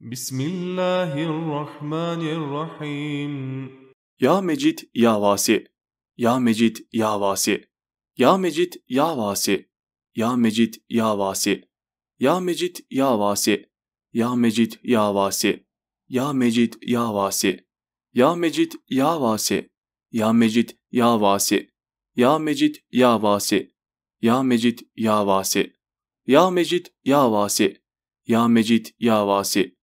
Bismillahirrahmanirrahim. Ya Mecid, Ya Vasi. Ya Mecid, Ya Vasi. Ya Mecid, Ya Vasi. Ya Mecid, Ya Vasi. Ya Mecid, Ya Vasi. Ya Mecid, Ya Vasi. Ya Mecid, Ya Vasi. Ya Mecid, Ya Vasi. Ya Mecid, Ya Vasi. Ya Mecid, Ya Vasi. Ya Mecid, Ya Vasi. Ya Mecid, Ya Vasi. Ya Mecid, Ya Vasi.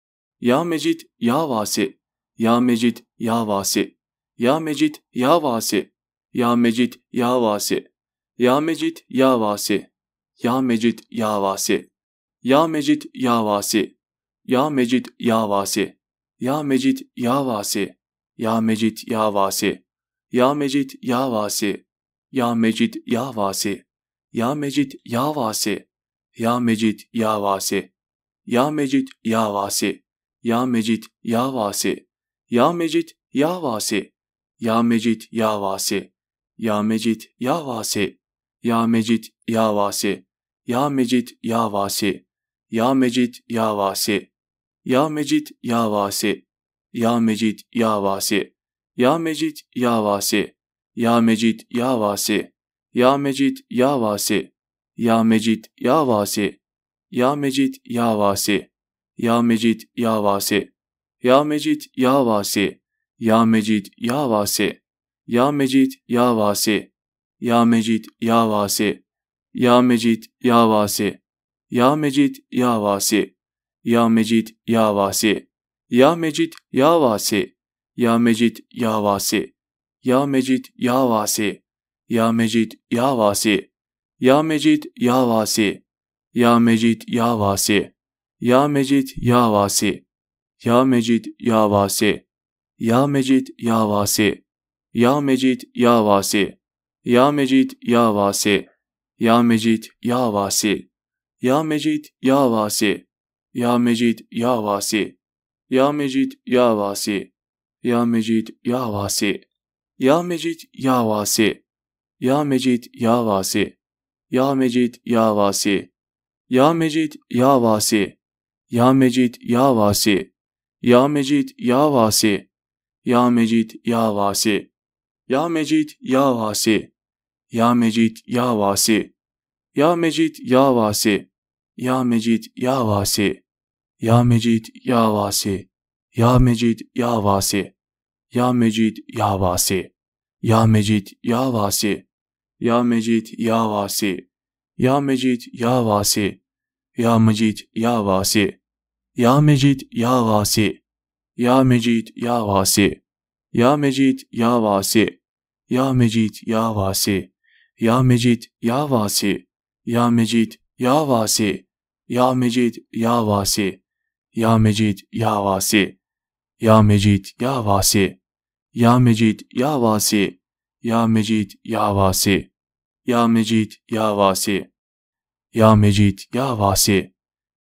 Ya Mecid, Ya Vasi, Ya Mecid, Ya Vasi, Ya Mecid, Ya Vasi, Ya Mecid, Ya Vasi, Ya Mecid, Ya Vasi, Ya Mecid, Ya Vasi, Ya Mecid, Ya Vasi, Ya Mecid, Ya Vasi, Ya Mecid, Ya Vasi, Ya Mecid, Ya Vasi, Ya Mecid, Ya Vasi, Ya Mecid, Ya Vasi, Ya Mecid, Ya Vasi, Ya Mecid, Ya Vasi, Ya Mecid, Ya Vasi, ya Mecid, Ya Vasi. Ya Mecid, Ya Vasi. Ya Mecid, Ya Vasi. Ya Mecid, Ya Vasi. Ya Mecid, Ya Vasi. Ya Mecid, Ya Vasi. Ya Mecid, Ya Vasi. Ya Mecid, Ya Vasi. Ya Mecid, Ya Vasi. Ya Mecid, Ya Vasi. Ya Mecid, Ya Vasi. Ya Mecid, Ya Vasi. Ya Mecid, Ya Vasi. Ya Mecid, Ya Vasi. Ya Mecid, Ya Vasi. Ya Mecid, Ya Vasi. Ya Mecid, Ya Vasi. Ya Mecid, Ya Vasi. Ya Mecid, Ya Vasi. Ya Mecid, Ya Vasi. Ya Mecid, Ya Vasi. Ya Mecid, Ya Vasi. Ya Mecid, Ya Vasi. Ya Mecid, Ya Vasi. Ya Mecid, Ya Vasi. Ya Mecid, Ya Vasi. Ya Mecid, Ya Vasi. Ya Mecid, Ya Vasi. Ya Mecid, Ya Vasi. Ya Mecid, Ya Vasi. Ya Mecid, Ya Vasi. Ya Mecid, Ya Vasi. Ya Mecid, Ya Vasi. Ya Mecid, Ya Vasi. Ya Mecid, Ya Vasi. Ya Mecid, Ya Vasi. Ya Mecid, Ya Vasi. Ya Mecid, Ya Vasi. Ya Mecid, Ya Vasi. Ya Mecid, Ya Vasi. Ya Mecid, Ya Vasi. Ya Mecid, Ya Vasi. Ya Mecid, Ya Vasi. Ya Mecid, Ya Vasi. Ya Mecid, Ya Vasi. Ya Mecid, Ya Vasi. Ya Mecid, Ya Vasi. Ya Mecid, Ya Vasi. Ya Mecid, Ya Vasi. Ya Mecid, Ya Vasi. Ya Mecid, Ya Vasi. Ya Mecid, Ya Vasi. Ya Mecid, Ya Vasi. Ya Mecid, Ya Vasi. Ya Mecid, Ya Vasi. Ya Mecid, Ya Vasi. Ya Mecid, Ya Vasi. Ya Mecid, Ya Vasi. Ya Mecid, Ya Vasi. Ya Mecid, Ya Vasi. Ya Mecid, Ya Vasi. Ya Mecid, Ya Vasi. Ya Mecid, Ya Vasi. Ya Mecid, Ya Vasi. Ya Mecid, Ya Vasi. Ya Mecid, Ya Vasi. Ya Mecid, Ya Vasi. Ya Mecid, Ya Vasi. Ya Mecid, ya Vasi.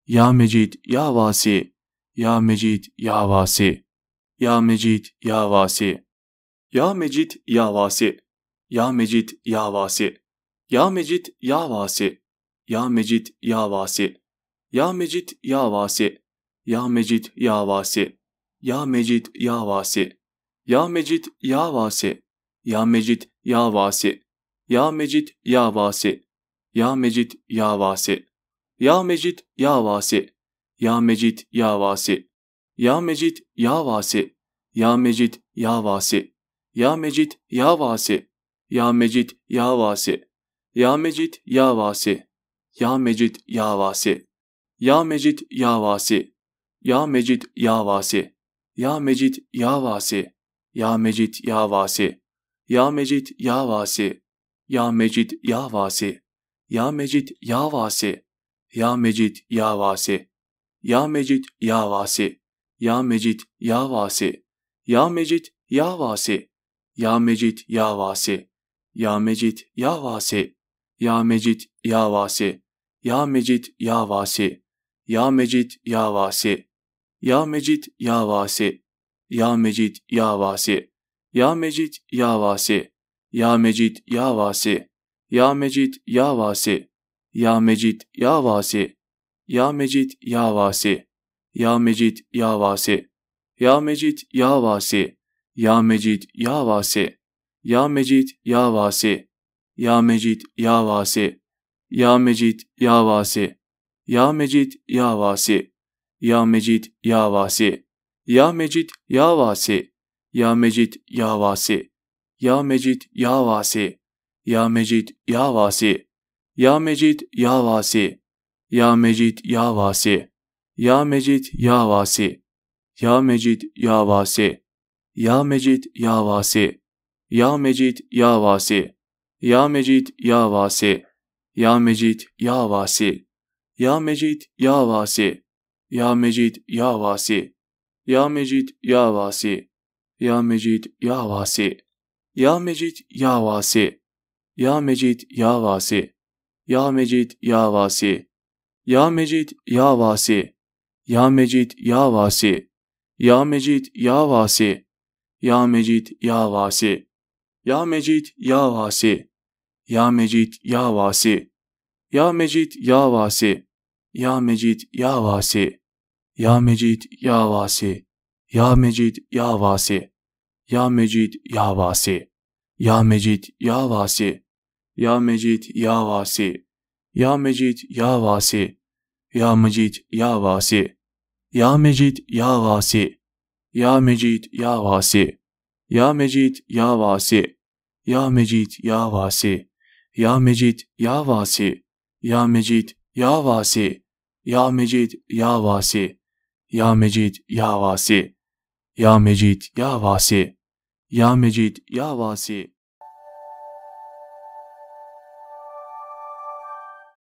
Ya Mecid, ya Vasi. Ya Mecid, ya Vasi. Ya Mecid, ya Vasi. Ya Mecid, ya Vasi. Ya Mecid, ya Vasi. Ya Mecid, ya Vasi. Ya Mecid, ya Vasi. Ya Mecid, ya Vasi. Ya Mecid, ya Vasi. Ya Mecid, ya Vasi. Ya Mecid, ya Vasi. Ya Mecid, ya Vasi. Ya Mecid, ya Vasi. Ya Mecid, Ya Vasi. Ya Mecid, Ya Vasi. Ya Mecid, Ya Vasi. Ya Mecid, Ya Vasi. Ya Mecid, Ya Vasi. Ya Mecid, Ya Vasi. Ya Mecid, Ya Vasi. Ya Mecid, Ya Vasi. Ya Mecid, Ya Vasi. Ya Mecid, Ya Vasi. Ya Mecid, Ya Vasi. Ya Mecid, Ya Vasi. Ya Mecid, Ya Vasi. Ya Mecid, Ya Vasi. Ya Mecid, Ya Vasi. Ya Mecid, Ya Vasi. Ya Mecid, Ya Vasi. Ya Mecid, Ya Vasi. Ya Mecid, Ya Vasi. Ya Mecid, Ya Vasi. Ya Mecid, Ya Vasi. Ya Mecid, Ya Vasi. Ya Mecid, Ya Vasi. Ya Mecid, Ya Vasi. Ya Mecid, Ya Vasi. Ya Mecid, Ya Vasi. Ya Mecid, Ya Vasi. Ya Mecid, Ya Vasi. Ya Mecid, Ya Vasi. Ya Mecid, Ya Vasi. Ya Mecid, Ya Vasi. Ya Mecid, Ya Vasi. Ya Mecid, Ya Vasi. Ya Mecid, Ya Vasi. Ya Mecid, Ya Vasi. Ya Mecid, Ya Vasi. Ya Mecid, Ya Vasi. Ya Mecid, Ya Vasi. Ya Mecid, Ya Vasi. Ya Mecid, Ya Vasi. Ya Mecid, Ya Vasi. Ya Mecid, Ya Vasi. Ya Mecid, Ya Vasi. Ya Mecid, Ya Vasi. Ya Mecid, Ya Vasi. Ya Mecid, Ya Vasi. Ya Mecid, Ya Vasi. Ya Mecid, Ya Vasi. Ya Mecid, Ya Vasi. Ya Mecid, Ya Vasi. Ya Mecid, Ya Vasi. Ya Mecid, Ya Vasi. Ya Mecid, Ya Vasi. Ya Mecid, Ya Vasi. Ya Mecid, Ya Vasi. Ya Mecid, Ya Vasi. Ya Mecid, Ya Vasi. Ya Mecid, Ya Vasi. Ya Mecid, Ya Vasi. Ya Mecid, Ya Vasi. Ya Mecid, Ya Vasi. Ya Mecid, Ya Vasi. Ya Mecid, Ya Vasi. Ya Mecid, Ya Vasi. Ya Mecid, Ya Vasi. Ya Mecid, Ya Vasi. Ya Mecid, Ya Vasi. Ya Mecid, Ya Vasi. Ya Mecid, Ya Vasi. Ya Mecid, Ya Vasi. Ya Mecid, Ya Vasi. Ya Mecid, Ya Vasi. Ya Mecid, Ya Vasi. Ya Mecid, Ya Vasi. Ya Mecid, Ya Vasi. Ya Mecid, Ya Vasi. Ya Mecid, Ya Vasi. Ya Mecid, Ya Vasi. Ya Mecid, Ya Vasi. Ya Mecid, Ya Vasi. Ya Mecid, Ya Vasi. Ya Mecid, Ya Vasi. Ya Mecid, Ya Vasi. Ya Mecid, Ya Vasi.